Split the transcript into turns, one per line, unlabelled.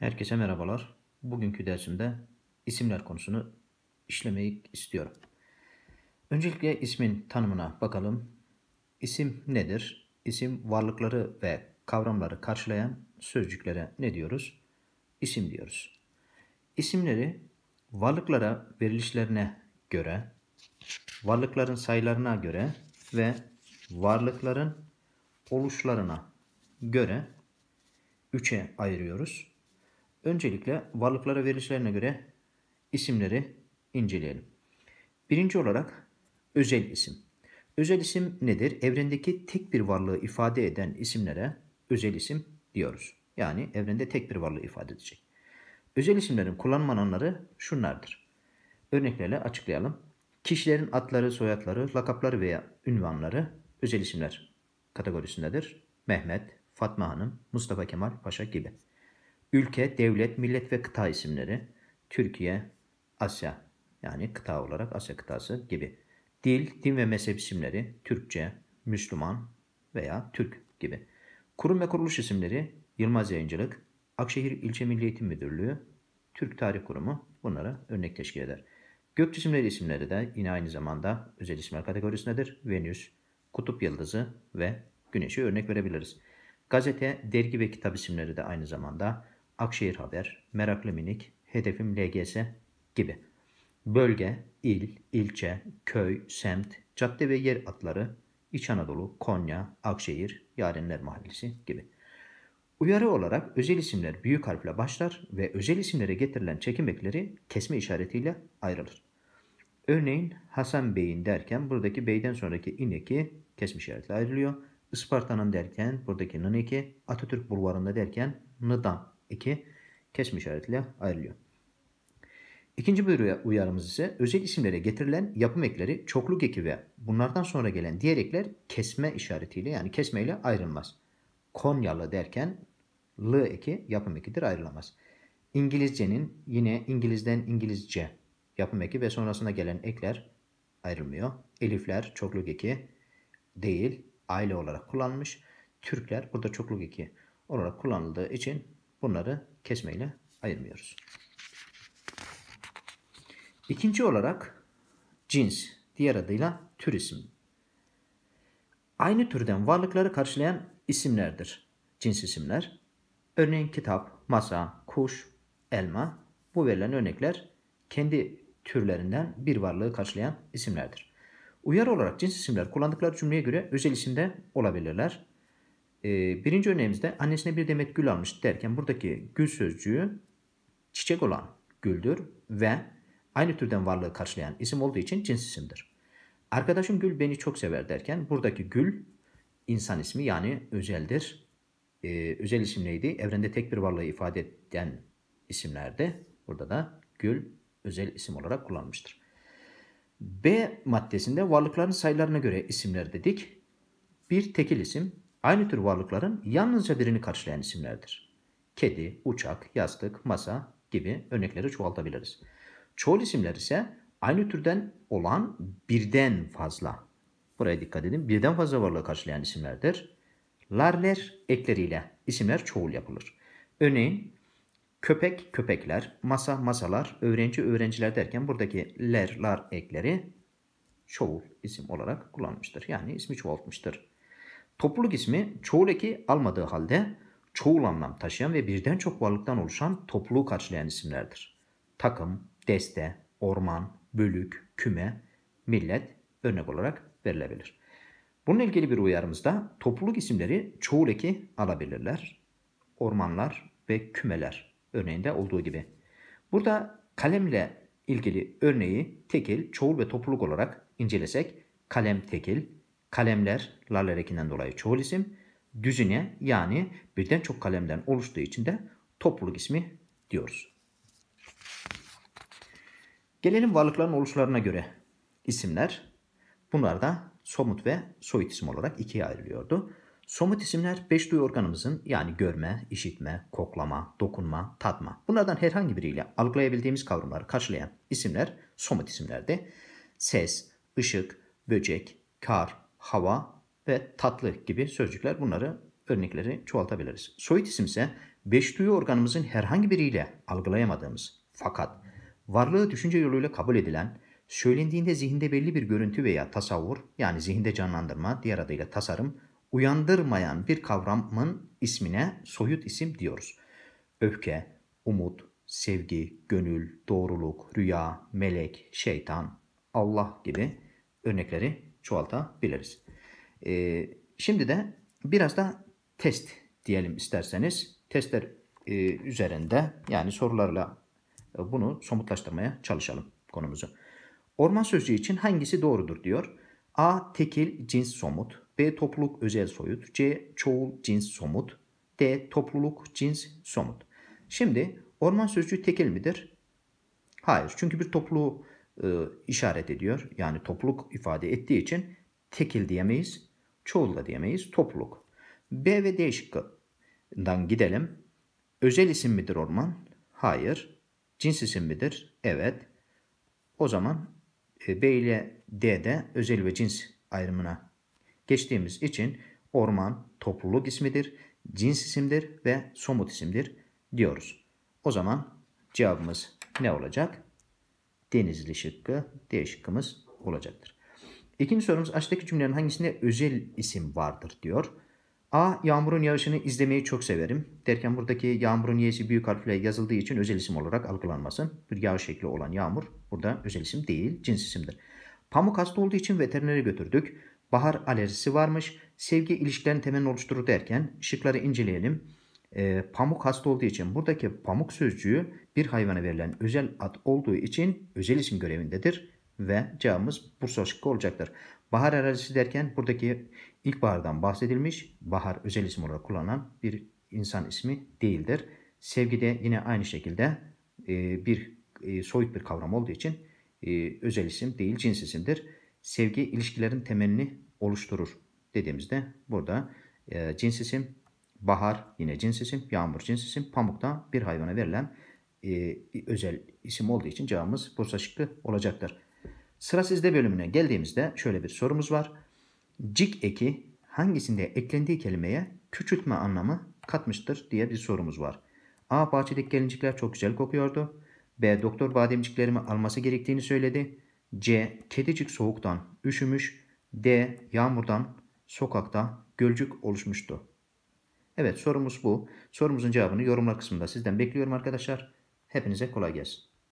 Herkese merhabalar. Bugünkü dersimde isimler konusunu işlemeyi istiyorum. Öncelikle ismin tanımına bakalım. İsim nedir? İsim varlıkları ve kavramları karşılayan sözcüklere ne diyoruz? İsim diyoruz. İsimleri varlıklara verilişlerine göre, varlıkların sayılarına göre ve varlıkların oluşlarına göre üçe ayırıyoruz. Öncelikle varlıklara verilişlerine göre isimleri inceleyelim. Birinci olarak özel isim. Özel isim nedir? Evrendeki tek bir varlığı ifade eden isimlere özel isim diyoruz. Yani evrende tek bir varlığı ifade edecek. Özel isimlerin kullanım şunlardır. Örneklerle açıklayalım. Kişilerin adları, soyadları, lakapları veya ünvanları özel isimler kategorisindedir. Mehmet, Fatma Hanım, Mustafa Kemal Paşa gibi. Ülke, devlet, millet ve kıta isimleri. Türkiye, Asya yani kıta olarak Asya kıtası gibi. Dil, din ve mezhep isimleri. Türkçe, Müslüman veya Türk gibi. Kurum ve kuruluş isimleri Yılmaz Yayıncılık, Akşehir İlçe Milli Eğitim Müdürlüğü, Türk Tarih Kurumu bunlara örnek teşkil eder. Gök cisimleri isimleri de yine aynı zamanda özel isimler kategorisindedir. Venüs, Kutup Yıldızı ve Güneş'e örnek verebiliriz. Gazete, dergi ve kitap isimleri de aynı zamanda Akşehir Haber, Meraklı Minik, Hedefim LGS gibi. Bölge, il, ilçe, köy, semt, cadde ve yer adları İç Anadolu, Konya, Akşehir, Yarenler Mahallesi gibi. Uyarı olarak özel isimler büyük harfle başlar ve özel isimlere getirilen çekim ekleri kesme işaretiyle ayrılır. Örneğin Hasan Bey'in derken buradaki Bey'den sonraki ineki kesme işaretle ayrılıyor. Isparta'nın derken buradaki nıneki, Atatürk Bulvarı'nda derken nıdan 2 kesme işaretiyle ayrılıyor. İkinci bir uyarımız ise özel isimlere getirilen yapım ekleri çokluk eki ve bunlardan sonra gelen diğer ekler kesme işaretiyle yani kesmeyle ayrılmaz. Konyalı derken l eki yapım ekidir ayrılamaz. İngilizcenin yine İngilizden İngilizce yapım eki ve sonrasına gelen ekler ayrılmıyor. Elifler çokluk eki değil aile olarak kullanmış. Türkler burada çokluk eki olarak kullanıldığı için Bunları kesmeyle ayırmıyoruz. İkinci olarak cins, diğer adıyla tür isim. Aynı türden varlıkları karşılayan isimlerdir. Cins isimler. Örneğin kitap, masa, kuş, elma. Bu verilen örnekler kendi türlerinden bir varlığı karşılayan isimlerdir. Uyarı olarak cins isimler kullandıkları cümleye göre özel isimde olabilirler. Ee, birinci örneğimizde annesine bir demet gül almış derken buradaki gül sözcüğü çiçek olan güldür ve aynı türden varlığı karşılayan isim olduğu için cins isimdir. Arkadaşım Gül beni çok sever derken buradaki Gül insan ismi yani özeldir. Ee, özel isim neydi? Evrende tek bir varlığı ifade eden isimlerde burada da Gül özel isim olarak kullanmıştır. B maddesinde varlıkların sayılarına göre isimler dedik. Bir tekil isim aynı tür varlıkların yalnızca birini karşılayan isimlerdir. Kedi, uçak, yastık, masa gibi örnekleri çoğaltabiliriz. Çoğul isimler ise aynı türden olan birden fazla. Buraya dikkat edin. Birden fazla varlığı karşılayan isimlerdir. Larler ekleriyle isimler çoğul yapılır. Örneğin köpek köpekler, masa masalar, öğrenci öğrenciler derken buradaki ler lar ekleri çoğul isim olarak kullanmıştır. Yani ismi çoğaltmıştır. Topluluk ismi çoğul eki almadığı halde çoğul anlam taşıyan ve birden çok varlıktan oluşan topluluğu karşılayan isimlerdir. Takım, deste, orman, bölük, küme, millet örnek olarak verilebilir. Bununla ilgili bir uyarımızda topluluk isimleri çoğul eki alabilirler. Ormanlar ve kümeler örneğinde olduğu gibi. Burada kalemle ilgili örneği tekil, çoğul ve topluluk olarak incelesek kalem tekil, Kalemler lalel dolayı çoğul isim. Düzine yani birden çok kalemden oluştuğu için de topluluk ismi diyoruz. Gelelim varlıkların oluşlarına göre isimler. Bunlar da somut ve soyut isim olarak ikiye ayrılıyordu. Somut isimler beş duyu organımızın yani görme, işitme, koklama, dokunma, tatma bunlardan herhangi biriyle algılayabildiğimiz kavramları karşılayan isimler somut isimlerdi. Ses, ışık, böcek, kar, hava ve tatlı gibi sözcükler bunları örnekleri çoğaltabiliriz. Soyut isim ise beş duyu organımızın herhangi biriyle algılayamadığımız fakat varlığı düşünce yoluyla kabul edilen, söylendiğinde zihinde belli bir görüntü veya tasavvur yani zihinde canlandırma diğer adıyla tasarım uyandırmayan bir kavramın ismine soyut isim diyoruz. Öfke, umut, sevgi, gönül, doğruluk, rüya, melek, şeytan, Allah gibi örnekleri çoğaltabiliriz. E, ee, şimdi de biraz da test diyelim isterseniz. Testler e, üzerinde yani sorularla e, bunu somutlaştırmaya çalışalım konumuzu. Orman sözcüğü için hangisi doğrudur diyor. A. Tekil cins somut. B. Topluluk özel soyut. C. Çoğul cins somut. D. Topluluk cins somut. Şimdi orman sözcüğü tekil midir? Hayır. Çünkü bir topluluğu e, işaret ediyor. Yani topluluk ifade ettiği için tekil diyemeyiz, çoğul da diyemeyiz, topluluk. B ve D şıkkından gidelim. Özel isim midir orman? Hayır. Cins isim midir? Evet. O zaman e, B ile D'de özel ve cins ayrımına geçtiğimiz için orman topluluk ismidir, cins isimdir ve somut isimdir diyoruz. O zaman cevabımız ne olacak? Denizli şıkkı D şıkkımız olacaktır. İkinci sorumuz aşağıdaki cümlelerin hangisinde özel isim vardır diyor. A. Yağmurun yağışını izlemeyi çok severim. Derken buradaki yağmurun y'si büyük harfle yazıldığı için özel isim olarak algılanmasın. Bir yağış şekli olan yağmur burada özel isim değil cins isimdir. Pamuk hasta olduğu için veterinere götürdük. Bahar alerjisi varmış. Sevgi ilişkilerin temelini oluşturur derken şıkları inceleyelim. E, pamuk hasta olduğu için buradaki pamuk sözcüğü bir hayvana verilen özel ad olduğu için özel isim görevindedir ve cevabımız Bursa şıkkı olacaktır. Bahar arazisi derken buradaki ilkbahardan bahsedilmiş. Bahar özel isim olarak kullanılan bir insan ismi değildir. Sevgi de yine aynı şekilde e, bir e, soyut bir kavram olduğu için e, özel isim değil cins isimdir. Sevgi ilişkilerin temelini oluşturur dediğimizde burada e, cins isim, bahar yine cins isim, yağmur cins isim, pamukta bir hayvana verilen e, özel isim olduğu için cevabımız Bursa şıkkı olacaktır. Sıra sizde bölümüne geldiğimizde şöyle bir sorumuz var. Cik eki hangisinde eklendiği kelimeye küçültme anlamı katmıştır diye bir sorumuz var. A. Bahçedeki gelincikler çok güzel kokuyordu. B. Doktor bademciklerimi alması gerektiğini söyledi. C. Kedicik soğuktan üşümüş. D. Yağmurdan sokakta gölcük oluşmuştu. Evet sorumuz bu. Sorumuzun cevabını yorumlar kısmında sizden bekliyorum arkadaşlar. Hepinize kolay gelsin.